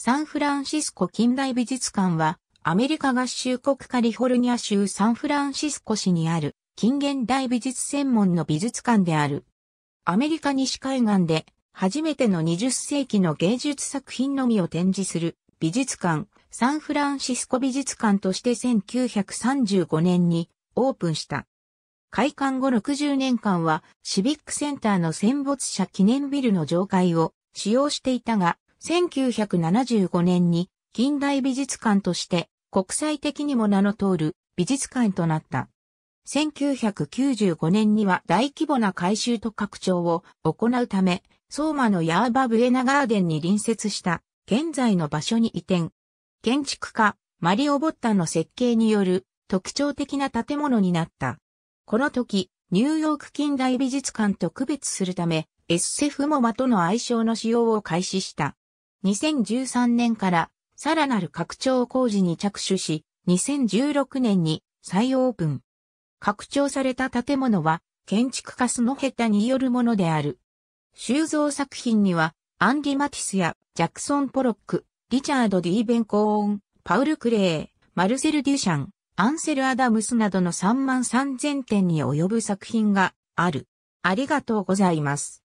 サンフランシスコ近代美術館は、アメリカ合衆国カリフォルニア州サンフランシスコ市にある近現代美術専門の美術館である。アメリカ西海岸で初めての20世紀の芸術作品のみを展示する美術館サンフランシスコ美術館として1935年にオープンした。開館後60年間はシビックセンターの戦没者記念ビルの上階を使用していたが、1975年に近代美術館として国際的にも名の通る美術館となった。1995年には大規模な改修と拡張を行うため、相馬のヤーバブエナガーデンに隣接した現在の場所に移転。建築家、マリオ・ボッタの設計による特徴的な建物になった。この時、ニューヨーク近代美術館と区別するため、SF モマとの愛称の使用を開始した。2013年からさらなる拡張工事に着手し、2016年に再オープン。拡張された建物は建築家スノヘタによるものである。収蔵作品にはアンディ・マティスやジャクソン・ポロック、リチャード・ディーベン・コーン、パウル・クレー、マルセル・デュシャン、アンセル・アダムスなどの3万3000点に及ぶ作品がある。ありがとうございます。